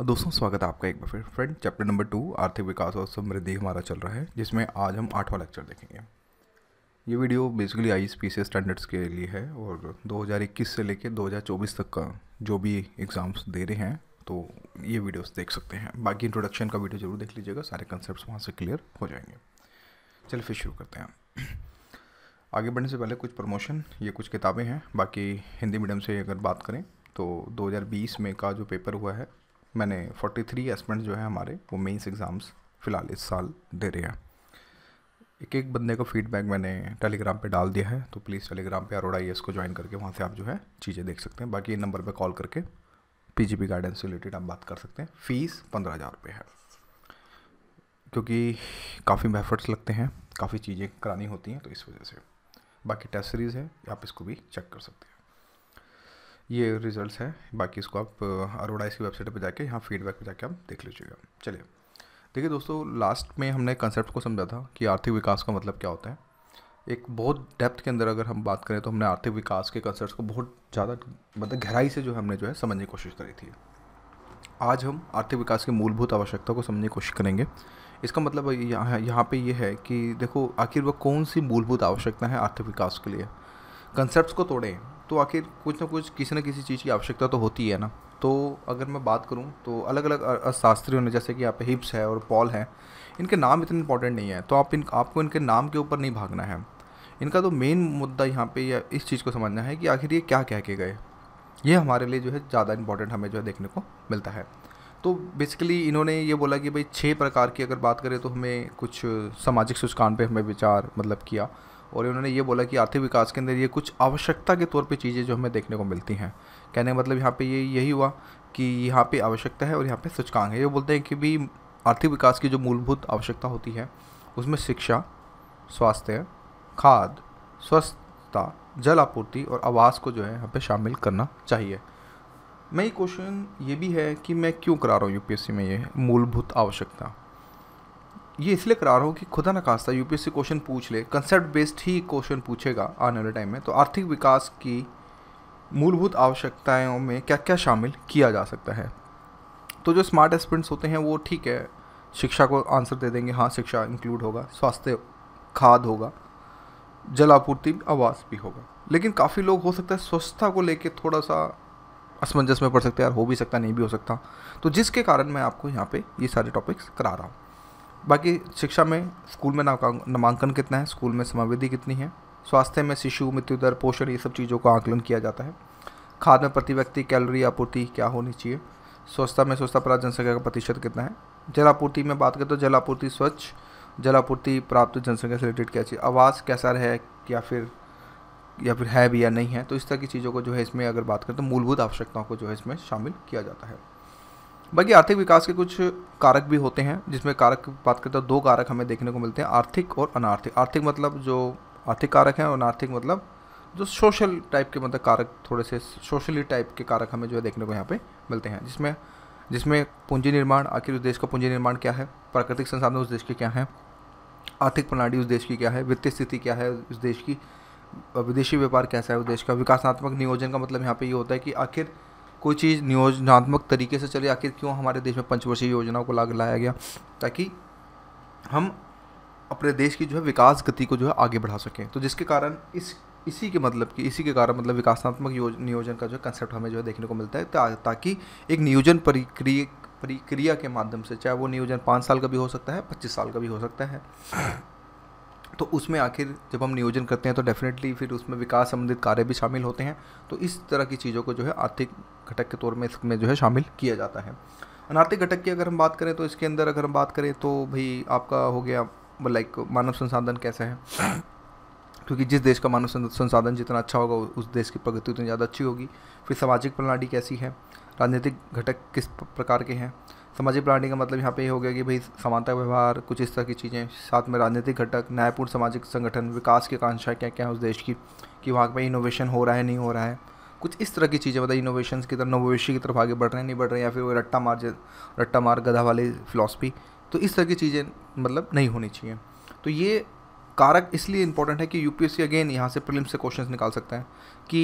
और दोस्तों स्वागत है आपका एक बार फिर फ्रेंड चैप्टर नंबर टू आर्थिक विकास और समृद्धि हमारा चल रहा है जिसमें आज हम आठवां लेक्चर देखेंगे ये video basically I S P C standards के लिए है और 2021 से लेकर 2024 तक का जो भी एग्ज़ाम्स दे रहे हैं तो ये वीडियोस देख सकते हैं बाकी इंट्रोडक्शन का वीडियो जरूर देख लीजिएगा सारे कंसेप्ट वहाँ से क्लियर हो जाएंगे चलिए फिर शुरू करते हैं आगे बढ़ने से पहले कुछ प्रमोशन ये कुछ किताबें हैं बाकी हिंदी मीडियम से अगर बात करें तो 2020 में का जो पेपर हुआ है मैंने 43 एस्पेंट जो है हमारे वो मेंस एग्ज़ाम्स फ़िलहाल इस साल दे रहे हैं एक एक बंदे का फीडबैक मैंने टेलीग्राम पे डाल दिया है तो प्लीज़ टेलीग्राम पे अरोड़ा ई e को ज्वाइन करके वहाँ से आप जो है चीज़ें देख सकते हैं बाकी नंबर पर कॉल करके पी पी गाइडेंस से रिलेटेड आप बात कर सकते हैं फ़ीस पंद्रह हज़ार रुपये है क्योंकि काफ़ी एफर्ट्स लगते हैं काफ़ी चीज़ें करानी होती हैं तो इस वजह से बाकी टेस्ट सीरीज़ है आप इसको भी चेक कर सकते हैं ये रिजल्ट्स हैं बाकी इसको आप अरोड़ा इसकी वेबसाइट पर जाके यहाँ फीडबैक पर जाके आप देख लीजिएगा चलिए देखिए दोस्तों लास्ट में हमने कंसेप्ट को समझा था कि आर्थिक विकास का मतलब क्या होता है एक बहुत डेप्थ के अंदर अगर हम बात करें तो हमने आर्थिक विकास के कंसेप्ट को बहुत ज़्यादा मतलब गहराई से जो हमने जो है समझने की कोशिश करी थी आज हम आर्थिक विकास की मूलभूत आवश्यकता को समझने की कोशिश करेंगे इसका मतलब यहाँ यहाँ पे ये यह है कि देखो आखिर वह कौन सी मूलभूत आवश्यकता है आर्थिक विकास के लिए कंसेप्ट को तोड़ें तो आखिर कुछ ना कुछ किसी ना किसी चीज़ की आवश्यकता तो होती है ना तो अगर मैं बात करूँ तो अलग अलग अर्थशास्त्रियों ने जैसे कि यहाँ पे हिप्स है और पॉल हैं इनके नाम इतने इंपॉर्टेंट नहीं है तो आप इन आपको इनके नाम के ऊपर नहीं भागना है इनका तो मेन मुद्दा यहाँ पे या इस चीज़ को समझना है कि आखिर ये क्या कह के गए ये हमारे लिए जो है ज़्यादा इंपॉर्टेंट हमें जो है देखने को मिलता है तो बेसिकली इन्होंने ये बोला कि भाई छः प्रकार की अगर बात करें तो हमें कुछ सामाजिक सूचकांक पे हमें विचार मतलब किया और उन्होंने ये बोला कि आर्थिक विकास के अंदर ये कुछ आवश्यकता के तौर पे चीज़ें जो हमें देखने को मिलती हैं कहने का मतलब यहाँ पे ये यही हुआ कि यहाँ पे आवश्यकता है और यहाँ पे सूचकांक है ये बोलते हैं कि भी आर्थिक विकास की जो मूलभूत आवश्यकता होती है उसमें शिक्षा स्वास्थ्य खाद स्वस्थता जल आपूर्ति और आवास को जो है यहाँ पर शामिल करना चाहिए मैं ये क्वेश्चन ये भी है कि मैं क्यों करा रहा हूँ यूपीएससी में ये मूलभूत आवश्यकता ये इसलिए करा रहा हूँ कि खुदा नखास्ता यूपीएससी क्वेश्चन पूछ ले कंसेप्ट बेस्ड ही क्वेश्चन पूछेगा आने वाले टाइम में तो आर्थिक विकास की मूलभूत आवश्यकताओं में क्या क्या शामिल किया जा सकता है तो जो स्मार्ट एस्पिरेंट्स होते हैं वो ठीक है शिक्षा को आंसर दे देंगे हाँ शिक्षा इंक्लूड होगा स्वास्थ्य खाद होगा जल आपूर्ति आवास भी होगा लेकिन काफ़ी लोग हो सकता है स्वच्छता को लेकर थोड़ा सा असमंजस में पड़ सकते हैं यार हो भी सकता नहीं भी हो सकता तो जिसके कारण मैं आपको यहाँ पे ये सारे टॉपिक्स करा रहा हूँ बाकी शिक्षा में स्कूल में नामांकन कितना है स्कूल में समाविधि कितनी है स्वास्थ्य में शिशु मृत्यु दर पोषण ये सब चीज़ों का आकलन किया जाता है खाद में प्रति व्यक्ति कैलोरी आपूर्ति क्या होनी चाहिए स्वच्छता में स्वच्छता प्राप्त जनसंख्या का प्रतिशत कितना है जल आपूर्ति में बात करें तो जल आपूर्ति स्वच्छ जल आपूर्ति प्राप्त जनसंख्या से रिलेटेड क्या चाहिए आवास कैसा है या फिर या फिर है भी या नहीं है तो इस तरह की चीज़ों को जो है इसमें अगर बात करें तो मूलभूत आवश्यकताओं को जो है इसमें शामिल किया जाता है बाकी आर्थिक विकास के कुछ कारक भी होते हैं जिसमें कारक बात करते हैं दो कारक हमें देखने को मिलते हैं आर्थिक और अनार्थिक आर्थिक मतलब जो आर्थिक कारक हैं और अनार्थिक मतलब जो सोशल टाइप के मतलब कारक थोड़े से सोशली टाइप के कारक हमें जो है देखने को यहाँ पे मिलते हैं जिसमें जिसमें पूंजी निर्माण आखिर उस देश का पूंजी निर्माण क्या है प्राकृतिक संसाधन उस देश के क्या हैं आर्थिक प्रणाली उस देश की क्या है वित्तीय स्थिति क्या है उस देश की विदेशी व्यापार कैसा है उस देश का विकासात्मक नियोजन का मतलब यहाँ पे ये यह होता है कि आखिर कोई चीज़ नियोजनात्मक तरीके से चले आखिर क्यों हमारे देश में पंचवर्षीय योजनाओं को लागू लाया गया ताकि हम अपने देश की जो है विकास गति को जो है आगे बढ़ा सकें तो जिसके कारण इस इसी के मतलब कि इसी के कारण मतलब विकासात्मक योज, नियोजन का जो कंसेप्ट हमें जो है देखने को मिलता है ता, ताकि एक नियोजन प्रक्रिया प्रक्रिया के माध्यम से चाहे वो नियोजन पाँच साल का भी हो सकता है पच्चीस साल का भी हो सकता है तो उसमें आखिर जब हम नियोजन करते हैं तो डेफिनेटली फिर उसमें विकास संबंधित कार्य भी शामिल होते हैं तो इस तरह की चीज़ों को जो है आर्थिक घटक के तौर में इसमें जो है शामिल किया जाता है अनार्थिक घटक की अगर हम बात करें तो इसके अंदर अगर हम बात करें तो भाई आपका हो गया लाइक मतलब मानव संसाधन कैसा है क्योंकि जिस देश का मानव संसाधन जितना अच्छा होगा उस देश की प्रगति उतनी ज़्यादा अच्छी होगी फिर सामाजिक प्रणाली कैसी है राजनीतिक घटक किस प्रकार के हैं सामाजिक प्रणाली का मतलब यहाँ पे हो गया कि भाई समानता व्यवहार कुछ इस तरह की चीज़ें साथ में राजनीतिक घटक न्यायपूर्ण सामाजिक संगठन विकास की आकांक्षा क्या क्या है उस देश की कि वहाँ पर इनोवेशन हो रहा है नहीं हो रहा है कुछ इस तरह की चीज़ें मतलब इनोवेशन की तरफ नवोवेश की तरफ आगे बढ़ रहे हैं नहीं बढ़ रहे हैं या फिर वो रट्टा मार रट्टा मार गधा वाली फिलासफी तो इस तरह की चीज़ें मतलब नहीं होनी चाहिए तो ये कारक इसलिए इंपॉर्टेंट है कि यूपीएससी अगेन यहाँ से प्रिलिम्स से क्वेश्चंस निकाल सकता है कि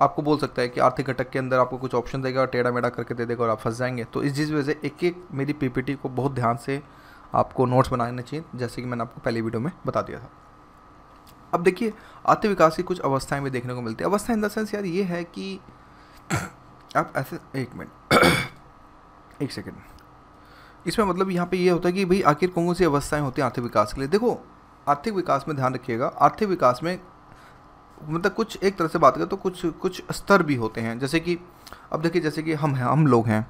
आपको बोल सकता है कि आर्थिक घटक के अंदर आपको कुछ ऑप्शन देगा और टेढ़ा मेढ़ा करके दे देगा और आप फंस जाएंगे तो इस चीज़ वजह से एक एक मेरी पीपीटी को बहुत ध्यान से आपको नोट्स बनाने चाहिए जैसे कि मैंने आपको पहले वीडियो में बता दिया था अब देखिए आर्थिक विकास की कुछ अवस्थाएं भी देखने को मिलती है अवस्था इन द सेंस यार ये है कि आप ऐसे एक मिनट एक सेकेंड इसमें मतलब यहाँ पे ये होता है कि भाई आखिर कौन कौन सी अवस्थाएं होती हैं आर्थिक विकास के लिए देखो आर्थिक विकास में ध्यान रखिएगा आर्थिक विकास में मतलब कुछ एक तरह से बात करें तो कुछ कुछ स्तर भी होते हैं जैसे कि अब देखिए जैसे कि हम हैं हम लोग हैं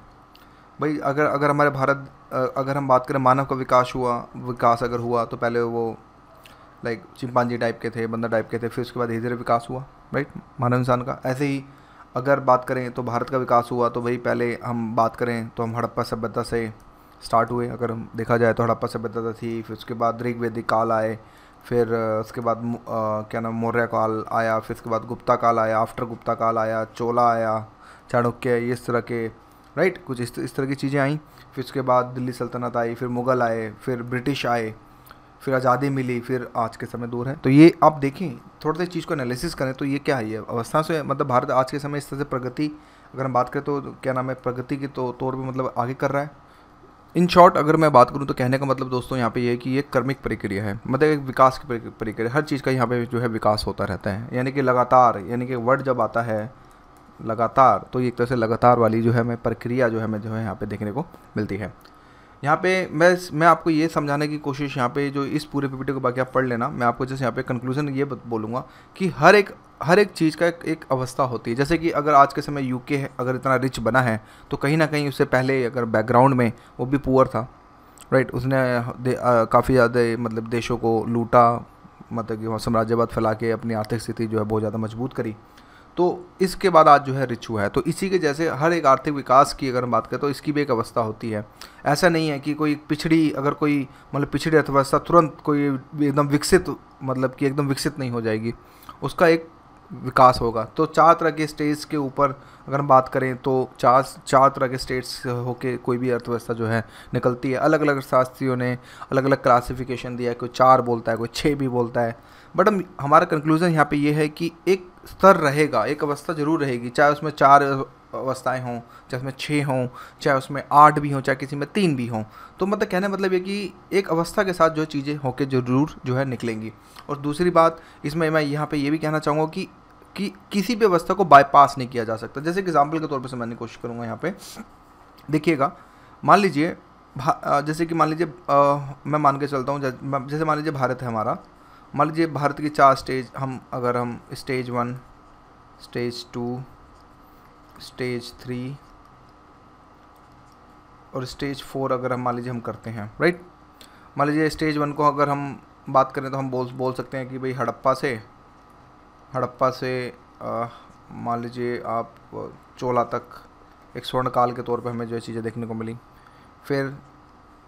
भाई अगर अगर हमारे भारत अगर हम बात करें मानव का विकास हुआ विकास अगर हुआ तो पहले वो लाइक चिंपांजी टाइप के थे बंदा टाइप के थे फिर उसके बाद धीरे धीरे विकास हुआ राइट मानव इंसान का ऐसे ही अगर बात करें तो भारत का विकास हुआ तो वही पहले हम बात करें तो हम हड़प्पा सभ्यता से स्टार्ट हुए अगर हम देखा जाए तो हड़प्पा सभ्यता तो थी फिर उसके बाद ऋग्वेदिक काल आए फिर उसके बाद क्या नाम मौर्य काल आया फिर उसके बाद गुप्ता काल आया आफ्टर गुप्ता काल आया चोला आया चाणक्य इस तरह के राइट कुछ इस इस तरह की चीज़ें आईं फिर उसके बाद दिल्ली सल्तनत आई फिर मुग़ल आए फिर ब्रिटिश आए फिर आज़ादी मिली फिर आज के समय दूर है तो ये आप देखें थोड़ा सा चीज़ को एनालिसिस करें तो ये क्या है ये अवस्था से मतलब भारत आज के समय इस तरह से प्रगति अगर हम बात करें तो क्या नाम है प्रगति के तो तौर पर मतलब आगे कर रहा है इन शॉर्ट अगर मैं बात करूँ तो कहने का मतलब दोस्तों यहाँ पे ये कि ये कर्मिक प्रक्रिया है मतलब एक विकास की प्रक्रिया हर चीज़ का यहाँ पे जो है विकास होता रहता है यानी कि लगातार यानी कि वर्ड जब आता है लगातार तो एक तरह से लगातार वाली जो है मैं प्रक्रिया जो है मैं जो है यहाँ पे देखने को मिलती है यहाँ पे मैं मैं आपको ये समझाने की कोशिश यहाँ पे जो इस पूरे पीपीटी को बाकी आप पढ़ लेना मैं आपको जैसे यहाँ पे कंक्लूजन ये बोलूँगा कि हर एक हर एक चीज़ का एक, एक अवस्था होती है जैसे कि अगर आज के समय यूके है अगर इतना रिच बना है तो कहीं ना कहीं उससे पहले अगर बैकग्राउंड में वो भी पुअर था राइट उसने काफ़ी ज़्यादा मतलब देशों को लूटा मतलब कि वहाँ साम्राज्यवाद फैला के अपनी आर्थिक स्थिति जो है बहुत ज़्यादा मजबूत करी तो इसके बाद आज जो है हुआ है तो इसी के जैसे हर एक आर्थिक विकास की अगर हम बात करें तो इसकी भी एक अवस्था होती है ऐसा नहीं है कि कोई पिछड़ी अगर कोई मतलब पिछड़ी अर्थव्यवस्था तुरंत कोई एकदम विकसित मतलब कि एकदम विकसित नहीं हो जाएगी उसका एक विकास होगा तो चार तरह के स्टेट्स के ऊपर अगर हम बात करें तो चार चार तरह के स्टेट्स होके कोई भी अर्थव्यवस्था जो है निकलती है अलग अलग शास्त्रियों ने अलग अलग क्लासिफिकेशन दिया है कोई चार बोलता है कोई छः भी बोलता है बट हम हमारा कंक्लूज़न यहाँ पे ये है कि एक स्तर रहेगा एक अवस्था ज़रूर रहेगी चाहे उसमें चार अवस्थाएं हों चाहे उसमें छः हों चाहे उसमें आठ भी हों चाहे किसी में तीन भी हों तो मतलब कहने मतलब ये कि एक अवस्था के साथ जो चीज़ें होके ज़रूर जो है निकलेंगी और दूसरी बात इसमें मैं यहाँ पे ये भी कहना चाहूँगा कि, कि किसी भी अवस्था को बाईपास नहीं किया जा सकता जैसे एग्जाम्पल के तौर पर समझने की कोशिश करूँगा यहाँ पर देखिएगा मान लीजिए जैसे कि मान लीजिए मैं मान के चलता हूँ जैसे मान लीजिए भारत है हमारा मान लीजिए भारत की चार स्टेज हम अगर हम stage one stage two stage three और स्टेज फोर अगर हम मान लीजिए हम करते हैं राइट मान लीजिए स्टेज वन को अगर हम बात करें तो हम बोल बोल सकते हैं कि भाई हड़प्पा से हड़प्पा से मान लीजिए आप चोला तक एक स्वर्ण काल के तौर पे हमें जो चीज़ें देखने को मिली फिर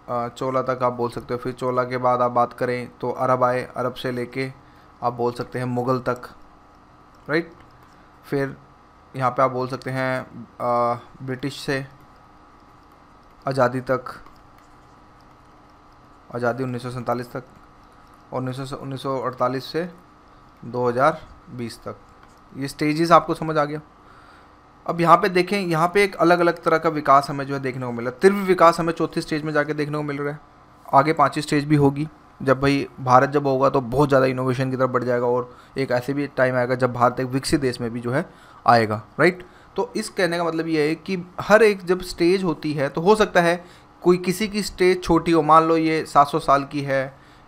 चोला तक आप बोल सकते हो फिर चोला के बाद आप बात करें तो अरब आए अरब से लेके आप बोल सकते हैं मुग़ल तक राइट फिर यहाँ पे आप बोल सकते हैं ब्रिटिश से आज़ादी तक आज़ादी उन्नीस तक और उन्नीस से 2020 तक ये स्टेजेस आपको समझ आ गया अब यहाँ पे देखें यहाँ पे एक अलग अलग तरह का विकास हमें जो है देखने को मिला तीव्र विकास हमें चौथी स्टेज में जाके देखने को मिल रहा है आगे पाँचवीं स्टेज भी होगी जब भाई भारत जब होगा तो बहुत ज़्यादा इनोवेशन की तरफ बढ़ जाएगा और एक ऐसे भी टाइम आएगा जब भारत एक विकसित देश में भी जो है आएगा राइट तो इस कहने का मतलब ये है कि हर एक जब स्टेज होती है तो हो सकता है कोई किसी की स्टेज छोटी हो मान लो ये सात साल की है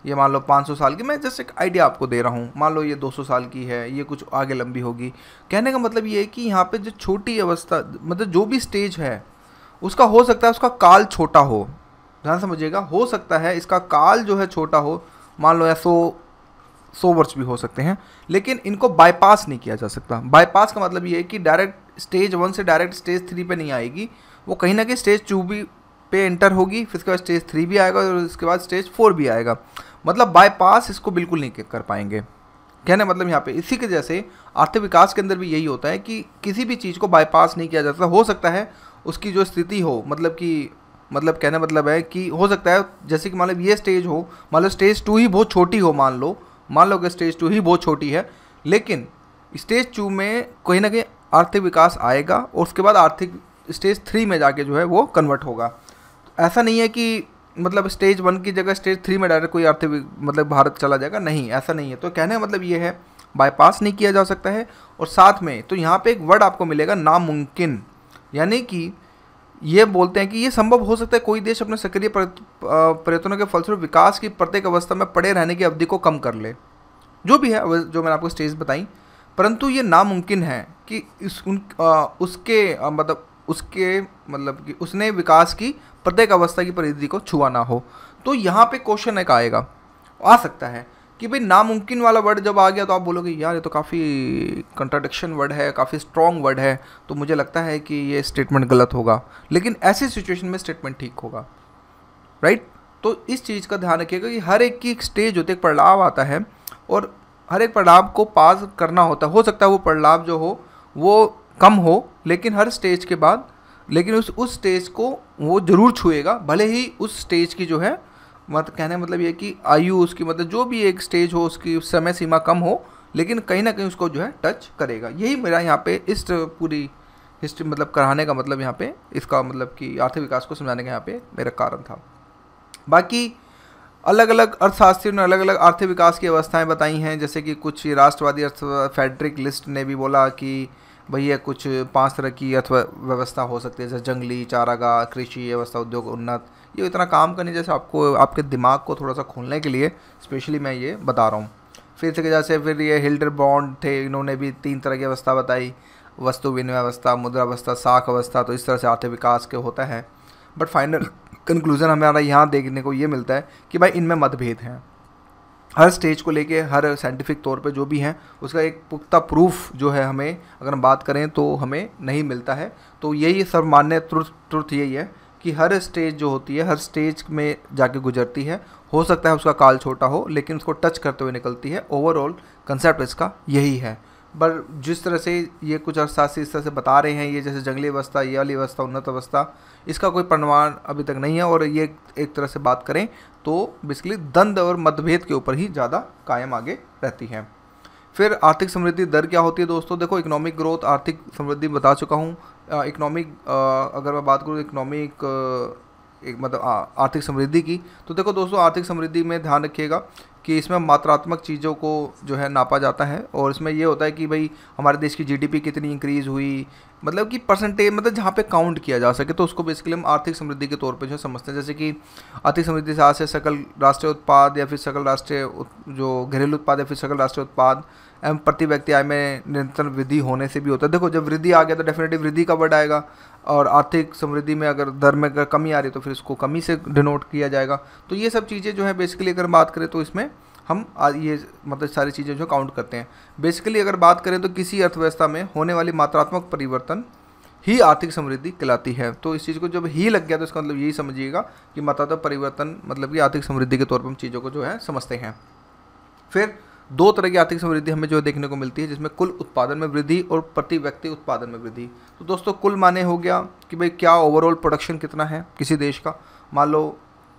ये मान लो 500 साल की मैं जस्ट एक आइडिया आपको दे रहा हूँ मान लो ये 200 साल की है ये कुछ आगे लंबी होगी कहने का मतलब ये है कि यहाँ पे जो छोटी अवस्था मतलब जो भी स्टेज है उसका हो सकता है उसका काल छोटा हो ध्यान समझिएगा हो सकता है इसका काल जो है छोटा हो मान लो या सौ सौ वर्ष भी हो सकते हैं लेकिन इनको बाईपास नहीं किया जा सकता बाईपास का मतलब ये है कि डायरेक्ट स्टेज वन से डायरेक्ट स्टेज थ्री पे नहीं आएगी वो कहीं ना कहीं स्टेज टू भी पे एंटर होगी फिर इसके बाद स्टेज थ्री भी आएगा और इसके बाद स्टेज फोर भी आएगा मतलब बाईपास इसको बिल्कुल नहीं कर पाएंगे कहने मतलब यहाँ पे इसी के जैसे आर्थिक विकास के अंदर भी यही होता है कि किसी भी चीज़ को बाईपास नहीं किया जा सकता हो सकता है उसकी जो स्थिति हो मतलब कि मतलब कहने मतलब है कि हो सकता है जैसे कि मान लो ये स्टेज हो मान लो स्टेज टू ही बहुत छोटी हो मान लो मान लो कि स्टेज टू ही बहुत छोटी है लेकिन स्टेज टू में कहीं ना कहीं आर्थिक विकास आएगा और उसके बाद आर्थिक स्टेज थ्री में जाके जो है वो कन्वर्ट होगा ऐसा नहीं है कि मतलब स्टेज वन की जगह स्टेज थ्री में डायरेक्ट कोई आर्थिक मतलब भारत चला जाएगा नहीं ऐसा नहीं है तो कहने का मतलब ये है बाईपास नहीं किया जा सकता है और साथ में तो यहाँ पे एक वर्ड आपको मिलेगा नामुमकिन यानी कि ये बोलते हैं कि ये संभव हो सकता है कोई देश अपने सक्रिय प्रयत्नों के फलस्वरूप विकास की प्रत्येक अवस्था में पड़े रहने की अवधि को कम कर ले जो भी है जो मैंने आपको स्टेज बताई परंतु ये नामुमकिन है कि इस उन आ, उसके आ, मतलब उसके मतलब कि उसने विकास की प्रत्येक अवस्था की परिधि को छुआ ना हो तो यहाँ पे क्वेश्चन एक आएगा आ सकता है कि भाई नामुमकिन वाला वर्ड जब आ गया तो आप बोलोगे यार ये तो काफ़ी कंट्राडिक्शन वर्ड है काफ़ी स्ट्रॉन्ग वर्ड है तो मुझे लगता है कि ये स्टेटमेंट गलत होगा लेकिन ऐसी सिचुएशन में स्टेटमेंट ठीक होगा राइट तो इस चीज़ का ध्यान रखिएगा कि हर एक की एक स्टेज होती है एक पड़ाव आता है और हर एक पड़ाव को पास करना होता है हो सकता है वो पड़ाव जो हो वो कम हो लेकिन हर स्टेज के बाद लेकिन उस उस स्टेज को वो ज़रूर छुएगा भले ही उस स्टेज की जो है मत कहने मतलब ये कि आयु उसकी मतलब जो भी एक स्टेज हो उसकी समय सीमा कम हो लेकिन कहीं ना कहीं उसको जो है टच करेगा यही मेरा यहाँ पे इस पूरी हिस्ट्री मतलब कराने का मतलब यहाँ पे इसका मतलब कि आर्थिक विकास को समझाने का यहाँ पे मेरा कारण था बाकी अलग अलग अर्थशास्त्रियों ने अलग अलग आर्थिक विकास की अवस्थाएं बताई हैं जैसे कि कुछ राष्ट्रवादी अर्थ फेडरिक लिस्ट ने भी बोला कि भैया कुछ पांच तरह की अर्थव्यवस्था हो सकती है जैसे जंगली चारागाह कृषि व्यवस्था उद्योग उन्नत ये इतना काम करने जैसे आपको आपके दिमाग को थोड़ा सा खोलने के लिए स्पेशली मैं ये बता रहा हूँ फिर इसके जैसे फिर ये हिल्डर बॉन्ड थे इन्होंने भी तीन तरह की अवस्था बताई वस्तु विनिमय अवस्था मुद्रा अवस्था साख अवस्था तो इस तरह से आर्थिक विकास के होता है बट फाइनल कंक्लूज़न हमारा यहाँ देखने को ये मिलता है कि भाई इनमें मतभेद हैं हर स्टेज को लेके हर साइंटिफिक तौर पे जो भी हैं उसका एक पुख्ता प्रूफ जो है हमें अगर हम बात करें तो हमें नहीं मिलता है तो यही सर्वमान्य त्रुथ त्रुथ यही है कि हर स्टेज जो होती है हर स्टेज में जाके गुजरती है हो सकता है उसका काल छोटा हो लेकिन उसको टच करते हुए निकलती है ओवरऑल कंसेप्ट इसका यही है पर जिस तरह से ये कुछ अर्थशास्त्री इस तरह से बता रहे हैं ये जैसे जंगली अवस्था ये वाली अवस्था उन्नत अवस्था इसका कोई प्रमाण अभी तक नहीं है और ये एक तरह से बात करें तो बेसिकली दंद और मतभेद के ऊपर ही ज़्यादा कायम आगे रहती है फिर आर्थिक समृद्धि दर क्या होती है दोस्तों देखो इकोनॉमिक ग्रोथ आर्थिक समृद्धि बता चुका हूँ इकोनॉमिक अगर मैं बात करूँ इकोनॉमिक एक मतलब आर्थिक समृद्धि की तो देखो दोस्तों आर्थिक समृद्धि में ध्यान रखिएगा कि इसमें मात्रात्मक चीज़ों को जो है नापा जाता है और इसमें यह होता है कि भाई हमारे देश की जीडीपी कितनी इंक्रीज़ हुई मतलब कि परसेंटेज मतलब जहाँ पे काउंट किया जा सके तो उसको बेसिकली हम आर्थिक समृद्धि के तौर पे जो है समझते हैं जैसे कि आर्थिक समृद्धि से आज से सकल राष्ट्रीय उत्पाद या फिर सकल राष्ट्रीय जो घरेलू उत्पाद या फिर सकल राष्ट्रीय उत्पाद एवं प्रति व्यक्ति आय में निरंतर वृद्धि होने से भी होता है देखो जब वृद्धि आ गया तो डेफिनेटली वृद्धि का वर्ड आएगा और आर्थिक समृद्धि में अगर दर में अगर कमी आ रही है तो फिर इसको कमी से डिनोट किया जाएगा तो ये सब चीज़ें जो है बेसिकली अगर बात करें तो इसमें हम ये मतलब सारी चीज़ें जो काउंट करते हैं बेसिकली अगर बात करें तो किसी अर्थव्यवस्था में होने वाली मात्रात्मक परिवर्तन ही आर्थिक समृद्धि कहलाती है तो इस चीज़ को जब ही लग गया तो इसका मतलब यही समझिएगा कि मात्रात्मक परिवर्तन मतलब कि आर्थिक समृद्धि के तौर पर हम चीज़ों को जो है समझते हैं फिर दो तरह की आर्थिक समृद्धि हमें जो देखने को मिलती है जिसमें कुल उत्पादन में वृद्धि और प्रति व्यक्ति उत्पादन में वृद्धि तो दोस्तों कुल माने हो गया कि भाई क्या ओवरऑल प्रोडक्शन कितना है किसी देश का मान लो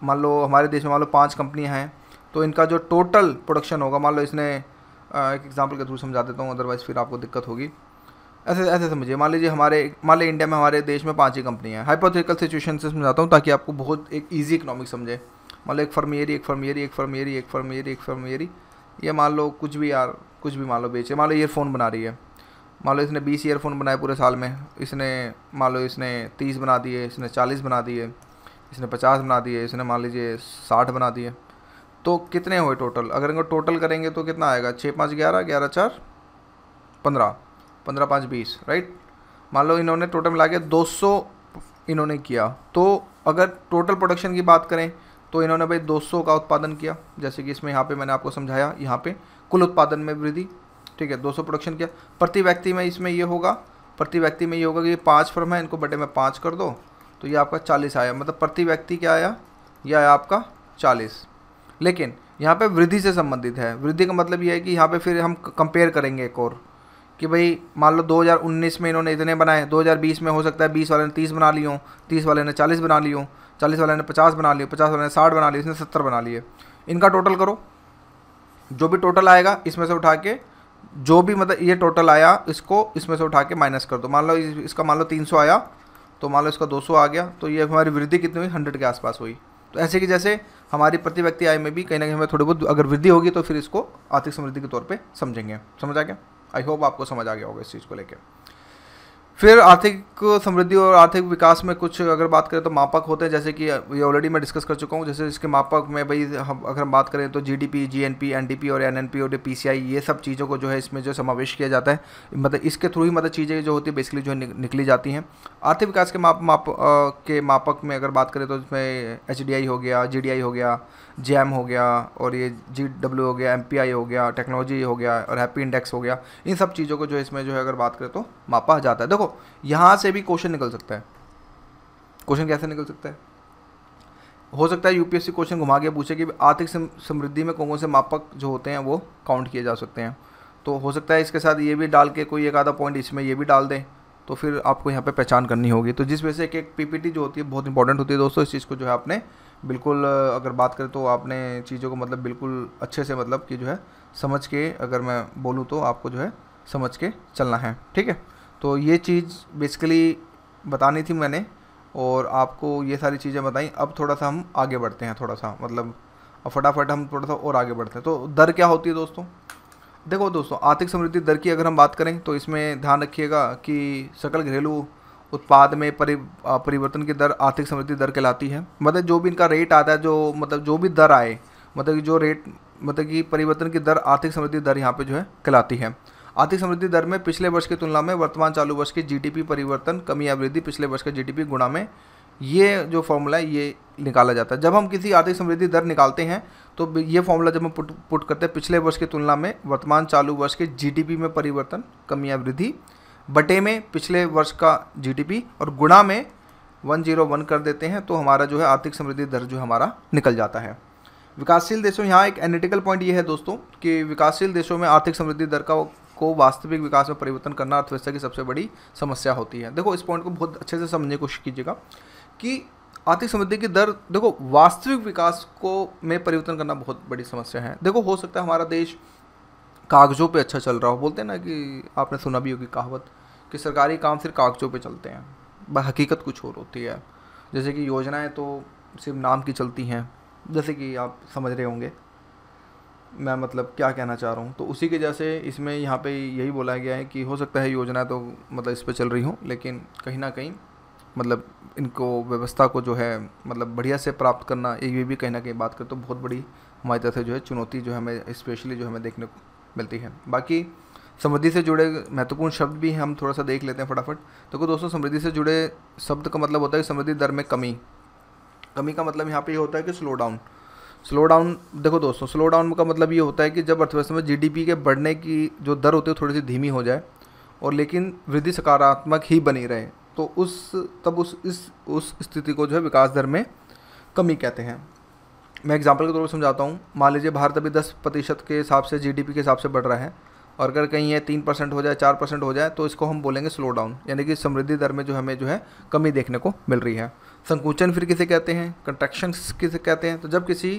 मान लो हमारे देश में मान लो पाँच कंपनियाँ हैं तो इनका जो टोटल प्रोडक्शन होगा मान लो इसने एक एग्जाम्पल के थ्रू समझा देता हूँ अदरवाइज़ फिर आपको दिक्कत होगी ऐसे ऐसे समझिए मान लीजिए हमारे मान लीजिए इंडिया में हमारे देश में पाँच ही कंपनियाँ हैं हाइपोथेटिकल सिचुएशन से समझाता हूँ ताकि आपको बहुत एक ईजी इकनॉमिक समझे मान लो एक फर्मियरी एक फर्मियरी एक फर्मियरी एक फर्मियरी एक फर्म फर्मियरी ये मान लो कुछ भी यार कुछ भी मान लो बेचे मान लो ईयरफोन बना रही है मान लो इसने बीस ईयरफोन बनाए पूरे साल में इसने मान लो इसने तीस बना दिए इसने चालीस बना दिए इसने पचास बना दिए इसने मान लीजिए साठ बना दिए तो कितने हुए टोटल अगर इनको टोटल करेंगे तो कितना आएगा छः पाँच ग्यारह ग्यारह चार पंद्रह पंद्रह पाँच बीस राइट मान लो इन्होंने टोटल मिला के दो सौ इन्होंने किया तो अगर टोटल प्रोडक्शन की बात करें तो इन्होंने भाई 200 का उत्पादन किया जैसे कि इसमें यहाँ पे मैंने आपको समझाया यहाँ पे कुल उत्पादन में वृद्धि ठीक है 200 प्रोडक्शन किया प्रति व्यक्ति में इसमें ये होगा प्रति व्यक्ति में ये होगा कि ये पाँच फर्म है इनको बटे में पाँच कर दो तो ये आपका चालीस आया मतलब प्रति व्यक्ति क्या आया ये आया आपका चालीस लेकिन यहाँ पे वृद्धि से संबंधित है वृद्धि का मतलब ये है कि यहाँ पे फिर हम कंपेयर करेंगे एक और कि भाई मान लो 2019 में इन्होंने इतने बनाए 2020 में हो सकता है 20 वाले ने 30 बना लियो 30 वाले ने 40 बना लियो चालीस वाले ने पचास बना लिए पचास वाले ने साठ बना लिए इसने सत्तर बना लिए इनका टोटल करो जो भी टोटल आएगा इसमें से उठा के जो भी मतलब ये टोटल आया इसको इसमें से उठा के माइनस कर दो मान लो इसका मान लो तीन सौ आया तो मान लो इसका दो सौ आ गया तो ये हमारी वृद्धि कितनी हुई हंड्रेड के आसपास हुई तो ऐसे कि जैसे हमारी प्रति व्यक्ति आय में भी कहीं ना कहीं हमें थोड़ी बहुत अगर वृद्धि होगी तो फिर इसको आर्थिक समृद्धि के तौर पर समझेंगे समझ आ गया आई होप आपको समझ आ गया होगा इस चीज़ को लेकर फिर आर्थिक समृद्धि और आर्थिक विकास में कुछ अगर बात करें तो मापक होते हैं जैसे कि ये ऑलरेडी मैं डिस्कस कर चुका हूँ जैसे इसके मापक में भाई हम अगर हम बात करें तो जीडीपी जीएनपी एनडीपी और एनएनपी और पीसीआई ये सब चीज़ों को जो है इसमें जो समावेश किया जाता है मतलब इसके थ्रू ही मतलब चीज़ें जो होती है बेसिकली जो है निकली जाती हैं आर्थिक विकास के माप माप के मापक में अगर बात करें तो इसमें एच हो गया जी हो गया जैम हो गया और ये जी डब्ल्यू हो गया एम हो गया टेक्नोलॉजी हो गया और हैप्पी इंडेक्स हो गया इन सब चीज़ों को जो इसमें जो है अगर बात करें तो मापा जाता है देखो यहाँ से भी क्वेश्चन निकल सकता है क्वेश्चन कैसे निकल सकता है हो सकता है यूपीएससी क्वेश्चन घुमा के पूछे कि आर्थिक समृद्धि में कौन कौन से मापक जो होते हैं वो काउंट किए जा सकते हैं तो हो सकता है इसके साथ ये भी डाल के कोई एक आधा पॉइंट इसमें ये भी डाल दें तो फिर आपको यहाँ पे पहचान करनी होगी तो जिस वजह से एक एक पीपीटी जो होती है बहुत इंपॉर्टेंट होती है दोस्तों इस चीज़ को जो है आपने बिल्कुल अगर बात करें तो आपने चीज़ों को मतलब बिल्कुल अच्छे से मतलब कि जो है समझ के अगर मैं बोलूँ तो आपको जो है समझ के चलना है ठीक है तो ये चीज़ बेसिकली बतानी थी मैंने और आपको ये सारी चीज़ें बताई अब थोड़ा सा हम आगे बढ़ते हैं थोड़ा सा मतलब फटाफट हम थोड़ा सा और आगे बढ़ते हैं तो दर क्या होती है दोस्तों देखो दोस्तों आर्थिक समृद्धि दर की अगर हम बात करें तो इसमें ध्यान रखिएगा कि सकल घरेलू उत्पाद में परि परिवर्तन की दर आर्थिक समृद्धि दर कहलाती है मतलब जो भी इनका रेट आता है जो मतलब जो भी दर आए मतलब कि जो रेट मतलब कि परिवर्तन की दर आर्थिक समृद्धि दर यहाँ पे जो है कहलाती है आर्थिक समृद्धि दर में पिछले वर्ष की तुलना में वर्तमान चालू वर्ष के जीडीपी परिवर्तन कमी या वृद्धि पिछले वर्ष के जीडीपी गुणा में ये जो फॉर्मूला है ये निकाला जाता है जब हम किसी आर्थिक समृद्धि दर निकालते हैं तो ये फॉर्मूला जब हम पुट पुट करते हैं पिछले वर्ष की तुलना में वर्तमान चालू वर्ष के जीडीपी में परिवर्तन कमी या वृद्धि बटे में पिछले वर्ष का जीडीपी और गुणा में 101 कर देते हैं तो हमारा जो है आर्थिक समृद्धि दर जो हमारा निकल जाता है विकासशील देशों यहाँ एक एनिटिकल पॉइंट ये है दोस्तों कि विकासशील देशों में आर्थिक समृद्धि दर का को वास्तविक विकास में परिवर्तन करना अर्थव्यवस्था की सबसे बड़ी समस्या होती है देखो इस पॉइंट को बहुत अच्छे से समझने की कोशिश कीजिएगा कि आर्थिक समृद्धि की दर देखो वास्तविक विकास को में परिवर्तन करना बहुत बड़ी समस्या है देखो हो सकता है हमारा देश कागज़ों पे अच्छा चल रहा हो बोलते हैं ना कि आपने सुना भी होगी कहावत कि सरकारी काम सिर्फ कागज़ों पे चलते हैं हकीकत कुछ और होती है जैसे कि योजनाएं तो सिर्फ नाम की चलती हैं जैसे कि आप समझ रहे होंगे मैं मतलब क्या कहना चाह रहा हूँ तो उसी के जैसे इसमें यहाँ पे यही बोला गया है कि हो सकता है योजना तो मतलब इस पर चल रही हो लेकिन कहीं ना कहीं मतलब इनको व्यवस्था को जो है मतलब बढ़िया से प्राप्त करना ये भी कहीं ना कहीं बात करें तो बहुत बड़ी हमारी तरह से जो है चुनौती जो हमें स्पेशली जो हमें देखने को मिलती है बाकी समृद्धि से जुड़े महत्वपूर्ण शब्द भी हम थोड़ा सा देख लेते हैं फटाफट देखो दोस्तों समृद्धि से जुड़े शब्द का मतलब होता है समृद्धि दर में कमी कमी का मतलब यहाँ पे ये होता है कि स्लो डाउन स्लो डाउन देखो दोस्तों स्लो डाउन का मतलब ये होता है कि जब अर्थव्यवस्था में जीडीपी के बढ़ने की जो दर होती है थोड़ी सी धीमी हो जाए और लेकिन वृद्धि सकारात्मक ही बनी रहे तो उस तब उस इस उस स्थिति को जो है विकास दर में कमी कहते हैं मैं एग्जांपल के तौर पर समझाता हूँ मान लीजिए भारत अभी दस प्रतिशत के हिसाब से जीडीपी के हिसाब से बढ़ रहा है और अगर कहीं ये तीन परसेंट हो जाए चार परसेंट हो जाए तो इसको हम बोलेंगे स्लो डाउन यानी कि समृद्धि दर में जो हमें जो है कमी देखने को मिल रही है संकुचन फिर किसे कहते हैं कंट्रैक्शन किसे कहते हैं तो जब किसी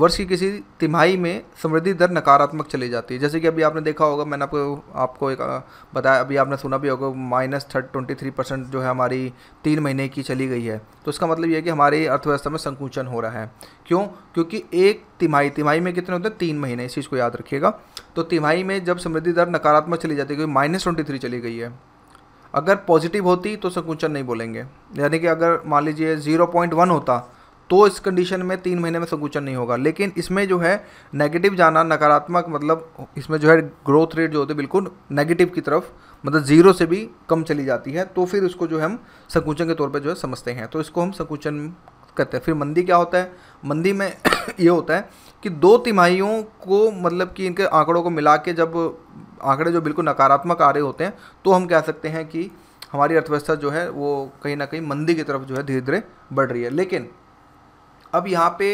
वर्ष की किसी तिमाही में समृद्धि दर नकारात्मक चली जाती है जैसे कि अभी आपने देखा होगा मैंने आपको आपको एक बताया अभी आपने सुना भी होगा minus thirty twenty three percent जो है हमारी तीन महीने की चली गई है तो इसका मतलब यह है कि हमारी अर्थव्यवस्था में संकुचन हो रहा है क्यों क्योंकि एक तिमाही तिमाही में कितने होते हैं तीन महीने इस चीज़ को याद रखिएगा तो तिमाही में जब समृद्धि दर नकारात्मक चली जाती है क्योंकि माइनस ट्वेंटी थ्री चली गई है अगर पॉजिटिव होती तो संकुचन नहीं बोलेंगे यानी कि अगर मान लीजिए ज़ीरो पॉइंट वन होता तो इस कंडीशन में तीन महीने में संकुचन नहीं होगा लेकिन इसमें जो है नेगेटिव जाना नकारात्मक मतलब इसमें जो है ग्रोथ रेट जो होते हैं बिल्कुल नेगेटिव की तरफ मतलब जीरो से भी कम चली जाती है तो फिर उसको जो है हम संकुचन के तौर पर जो है समझते हैं तो इसको हम संकुचन कहते हैं फिर मंदी क्या होता है मंदी में ये होता है कि दो तिमाहियों को मतलब कि इनके आंकड़ों को मिला के जब आंकड़े जो बिल्कुल नकारात्मक आ रहे होते हैं तो हम कह सकते हैं कि हमारी अर्थव्यवस्था जो है वो कहीं ना कहीं मंदी की तरफ जो है धीरे धीरे बढ़ रही है लेकिन अब यहाँ पे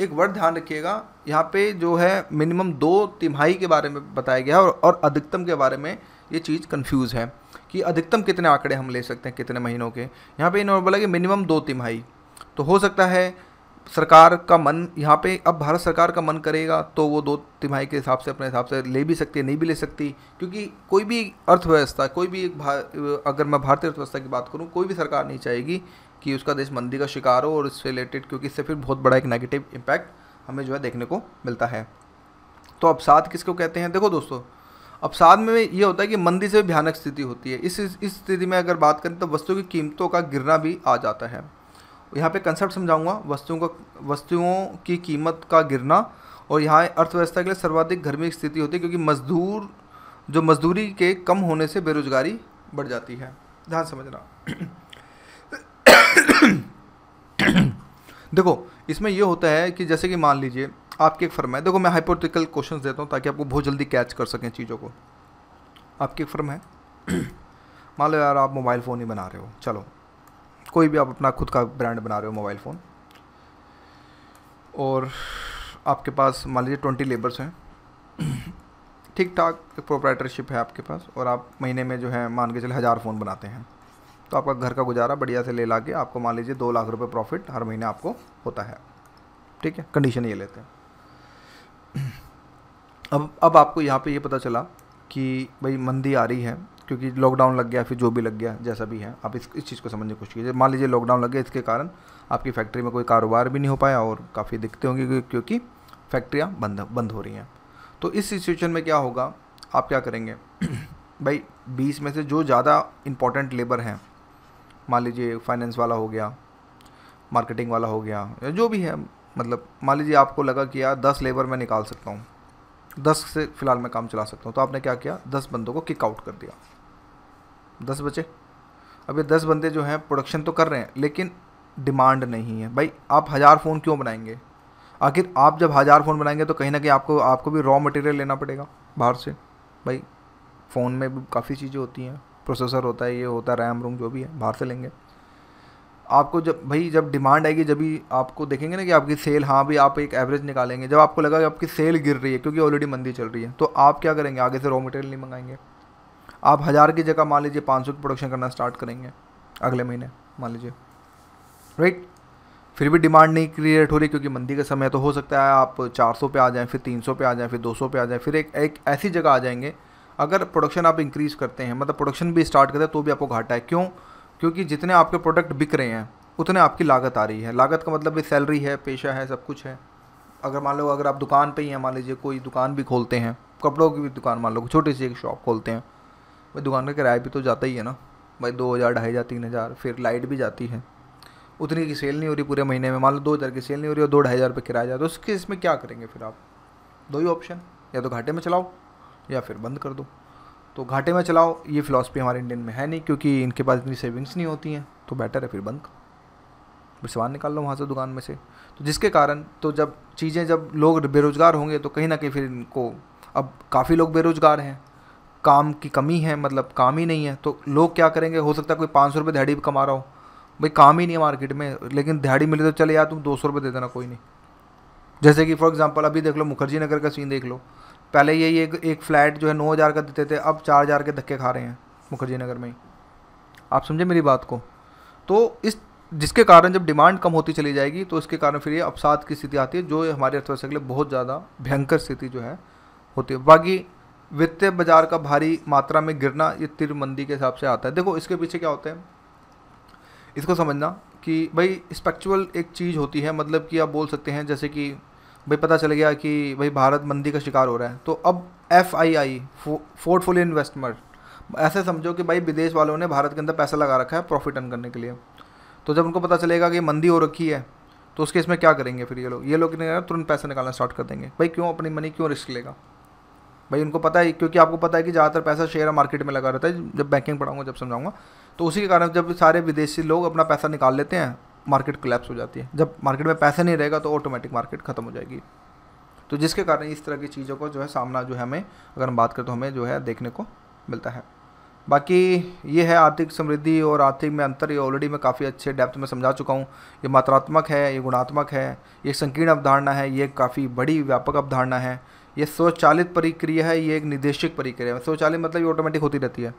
एक वर्ड ध्यान रखिएगा यहाँ पे जो है मिनिमम दो तिमाही के बारे में बताया गया है और, और अधिकतम के बारे में ये चीज़ कन्फ्यूज़ है कि अधिकतम कितने आंकड़े हम ले सकते हैं कितने महीनों के यहाँ पे इन्होंने बोला कि मिनिमम दो तिमाही तो हो सकता है सरकार का मन यहाँ पे अब भारत सरकार का मन करेगा तो वो दो तिमाही के हिसाब से अपने हिसाब से ले भी सकती है नहीं भी ले सकती क्योंकि कोई भी अर्थव्यवस्था कोई भी एक अगर मैं भारतीय अर्थव्यवस्था की बात करूँ कोई भी सरकार नहीं चाहेगी कि उसका देश मंदी का शिकार हो और इससे रिलेटेड क्योंकि इससे फिर बहुत बड़ा एक नेगेटिव इम्पैक्ट हमें जो है देखने को मिलता है तो अवसाद किसको कहते हैं देखो दोस्तों अवसाद में ये होता है कि मंदी से भयानक स्थिति होती है इस इस स्थिति में अगर बात करें तो वस्तुओं की कीमतों का गिरना भी आ जाता है यहाँ पे कंसेप्ट समझाऊंगा वस्तुओं का वस्तुओं की कीमत का गिरना और यहाँ अर्थव्यवस्था के लिए सर्वाधिक गर्मी स्थिति होती है क्योंकि मजदूर जो मजदूरी के कम होने से बेरोजगारी बढ़ जाती है ध्यान समझना देखो इसमें यह होता है कि जैसे कि मान लीजिए आपकी एक फर्म है देखो मैं हाइपोटिकल क्वेश्चन देता हूँ ताकि आपको बहुत जल्दी कैच कर सकें चीज़ों को आपकी एक फर्म है मान लो यार आप मोबाइल फ़ोन ही बना रहे हो चलो कोई भी आप अपना खुद का ब्रांड बना रहे हो मोबाइल फ़ोन और आपके पास मान लीजिए ट्वेंटी लेबर्स हैं ठीक ठाक एक प्रोप्राइटरशिप है आपके पास और आप महीने में जो है मान के चले हज़ार फ़ोन बनाते हैं तो आपका घर का गुजारा बढ़िया से ले ला के आपको मान लीजिए दो लाख रुपये प्रॉफिट हर महीने आपको होता है ठीक है कंडीशन ये लेते हैं अब अब आपको यहाँ पे ये पता चला कि भाई मंदी आ रही है क्योंकि लॉकडाउन लग गया फिर जो भी लग गया जैसा भी है आप इस इस चीज़ को समझने की कोशिश कीजिए मान लीजिए लॉकडाउन लग गया इसके कारण आपकी फैक्ट्री में कोई कारोबार भी नहीं हो पाया और काफ़ी दिक्कतें होंगी क्योंकि फैक्ट्रियाँ बंद बंद हो रही हैं तो इस सिचुएशन में क्या होगा आप क्या करेंगे भाई बीस में से जो ज़्यादा इंपॉर्टेंट लेबर हैं मान लीजिए फाइनेंस वाला हो गया मार्केटिंग वाला हो गया या जो भी है मतलब मान लीजिए आपको लगा कि यार दस लेबर मैं निकाल सकता हूँ दस से फ़िलहाल मैं काम चला सकता हूँ तो आपने क्या किया दस बंदों को किक आउट कर दिया दस बचे अब ये दस बंदे जो हैं प्रोडक्शन तो कर रहे हैं लेकिन डिमांड नहीं है भाई आप हज़ार फ़ोन क्यों बनाएंगे आखिर आप जब हज़ार फ़ोन बनाएंगे तो कहीं ना कहीं आपको आपको भी रॉ मटेरियल लेना पड़ेगा बाहर से भाई फ़ोन में भी काफ़ी चीज़ें होती हैं प्रोसेसर होता है ये होता है रैम रूम जो भी है बाहर से लेंगे आपको जब भाई जब डिमांड आएगी जब भी आपको देखेंगे ना कि आपकी सेल हाँ भी आप एक एवरेज निकालेंगे जब आपको लगा कि आपकी सेल गिर रही है क्योंकि ऑलरेडी मंदी चल रही है तो आप क्या करेंगे आगे से रॉ मटेरियल नहीं मंगाएंगे आप हज़ार की जगह मान लीजिए पाँच सौ की प्रोडक्शन करना स्टार्ट करेंगे अगले महीने मान लीजिए राइट फिर भी डिमांड नहीं क्रिएट हो रही क्योंकि मंदी का समय तो हो सकता है आप 400 पे आ जाएं फिर 300 पे आ जाएं फिर 200 पे आ जाएं फिर एक एक ऐसी जगह आ जाएंगे अगर प्रोडक्शन आप इंक्रीज़ करते हैं मतलब प्रोडक्शन भी स्टार्ट करते हैं तो भी आपको घाटा है क्यों क्योंकि जितने आपके प्रोडक्ट बिक रहे हैं उतने आपकी लागत आ रही है लागत का मतलब भी सैलरी है पेशा है सब कुछ है अगर मान लो अगर आप दुकान पर ही हैं मान लीजिए कोई दुकान भी खोलते हैं कपड़ों की भी दुकान मान लो छोटी सी एक शॉप खोलते हैं भाई दुकान का किराया भी तो जाता ही है ना भाई दो हज़ार ढाई हज़ार तीन हज़ार फिर लाइट भी जाती है उतनी की सेल नहीं हो रही पूरे महीने में मान लो दो हज़ार की सेल नहीं हो रही और दो ढाई हज़ार रुपये किराया जाता है तो उसके इसमें क्या करेंगे फिर आप दो ही ऑप्शन या तो घाटे में चलाओ या फिर बंद कर दो तो घाटे में चलाओ ये फ़िलासफ़ी हमारे इंडियन में है नहीं क्योंकि इनके पास इतनी सेविंग्स नहीं होती हैं तो बेटर है फिर बंद करो फिर सामान निकाल लो वहाँ से दुकान में से तो जिसके कारण तो जब चीज़ें जब लोग बेरोज़गार होंगे तो कहीं ना कहीं फिर इनको अब काफ़ी लोग बेरोज़गार हैं काम की कमी है मतलब काम ही नहीं है तो लोग क्या करेंगे हो सकता है कोई पाँच सौ रुपये दिहाड़ी कमा रहा हो भाई काम ही नहीं है मार्केट में लेकिन दिहाड़ी मिले तो चले यार तुम दो सौ रुपये दे देना कोई नहीं जैसे कि फॉर एग्ज़ाम्पल अभी देख लो मुखर्जी नगर का सीन देख लो पहले यही एक एक फ्लैट जो है नौ हज़ार का देते थे अब चार हज़ार के धक्के खा रहे हैं मुखर्जी नगर में आप समझे मेरी बात को तो इस जिसके कारण जब डिमांड कम होती चली जाएगी तो इसके कारण फिर ये अवसाद की स्थिति आती है जो हमारी अर्थव्यवस्था के लिए बहुत ज़्यादा भयंकर स्थिति जो है होती है बाकी वित्तीय बाजार का भारी मात्रा में गिरना ये तिर मंदी के हिसाब से आता है देखो इसके पीछे क्या होता है इसको समझना कि भाई स्पेक्चुअल एक चीज़ होती है मतलब कि आप बोल सकते हैं जैसे कि भाई पता चल गया कि भाई भारत मंदी का शिकार हो रहा है तो अब F I I portfolio investment ऐसे समझो कि भाई विदेश वालों ने भारत के अंदर पैसा लगा रखा है प्रॉफिट अर्न करने के लिए तो जब उनको पता चलेगा कि मंदी हो रखी है तो उसके इसमें क्या करेंगे फिर ये लोग ये लोग तुरंत पैसा निकालना स्टार्ट कर देंगे भाई क्यों अपनी मनी क्यों रिस्क लेगा भाई उनको पता है क्योंकि आपको पता है कि ज़्यादातर पैसा शेयर मार्केट में लगा रहता है जब बैंकिंग पढ़ाऊंगा जब समझाऊंगा तो उसी के कारण जब सारे विदेशी लोग अपना पैसा निकाल लेते हैं मार्केट कलेप्स हो जाती है जब मार्केट में पैसा नहीं रहेगा तो ऑटोमेटिक मार्केट ख़त्म हो जाएगी तो जिसके कारण इस तरह की चीज़ों को जो है सामना जो है हमें अगर हम बात करें तो हमें जो है देखने को मिलता है बाकी ये है आर्थिक समृद्धि और आर्थिक में अंतर ये ऑलरेडी मैं काफ़ी अच्छे डेप्थ में समझा चुका हूँ ये मात्रात्मक है ये गुणात्मक है ये संकीर्ण अवधारणा है ये काफ़ी बड़ी व्यापक अवधारणा है ये स्वचालित प्रक्रिया है ये एक निर्देशिक प्रक्रिया है स्वचालित मतलब ये ऑटोमेटिक होती रहती है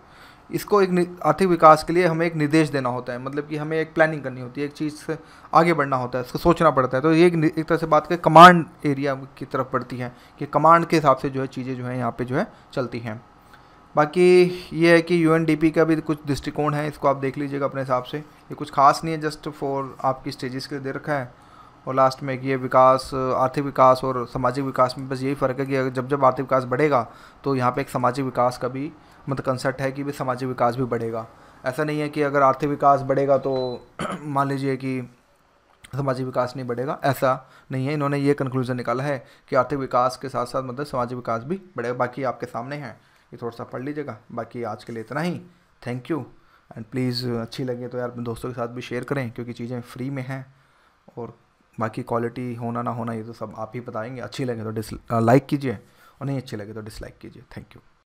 इसको एक आर्थिक विकास के लिए हमें एक निर्देश देना होता है मतलब कि हमें एक प्लानिंग करनी होती है एक चीज़ से आगे बढ़ना होता है इसको सोचना पड़ता है तो ये एक, एक तरह से बात करें कमांड एरिया की तरफ पड़ती है कि कमांड के हिसाब से जो है चीज़ें जो है यहाँ पर जो है चलती हैं बाकी ये है कि यू का भी कुछ दृष्टिकोण है इसको आप देख लीजिएगा अपने हिसाब से ये कुछ खास नहीं है जस्ट फॉर आपकी स्टेजेस के लिए दे रखा है और लास्ट में कि ये विकास आर्थिक विकास और सामाजिक विकास में बस यही फ़र्क है कि जब जब आर्थिक विकास बढ़ेगा तो यहाँ पे एक सामाजिक विकास का भी मतलब कंसेप्ट है कि भी सामाजिक विकास भी बढ़ेगा ऐसा नहीं है कि अगर आर्थिक विकास बढ़ेगा तो मान लीजिए कि सामाजिक विकास नहीं बढ़ेगा ऐसा नहीं है इन्होंने ये कंक्लूजन निकाला है कि आर्थिक विकास के साथ साथ मतलब सामाजिक विकास भी बढ़ेगा बाकी आपके सामने है ये थोड़ा सा पढ़ लीजिएगा बाकी आज के लिए इतना ही थैंक यू एंड प्लीज़ अच्छी लगे तो यार अपने दोस्तों के साथ भी शेयर करें क्योंकि चीज़ें फ्री में हैं और बाकी क्वालिटी होना ना होना ये तो सब आप ही बताएंगे अच्छी लगे तो डिस लाइक कीजिए और नहीं अच्छी लगे तो डिसलाइक कीजिए थैंक यू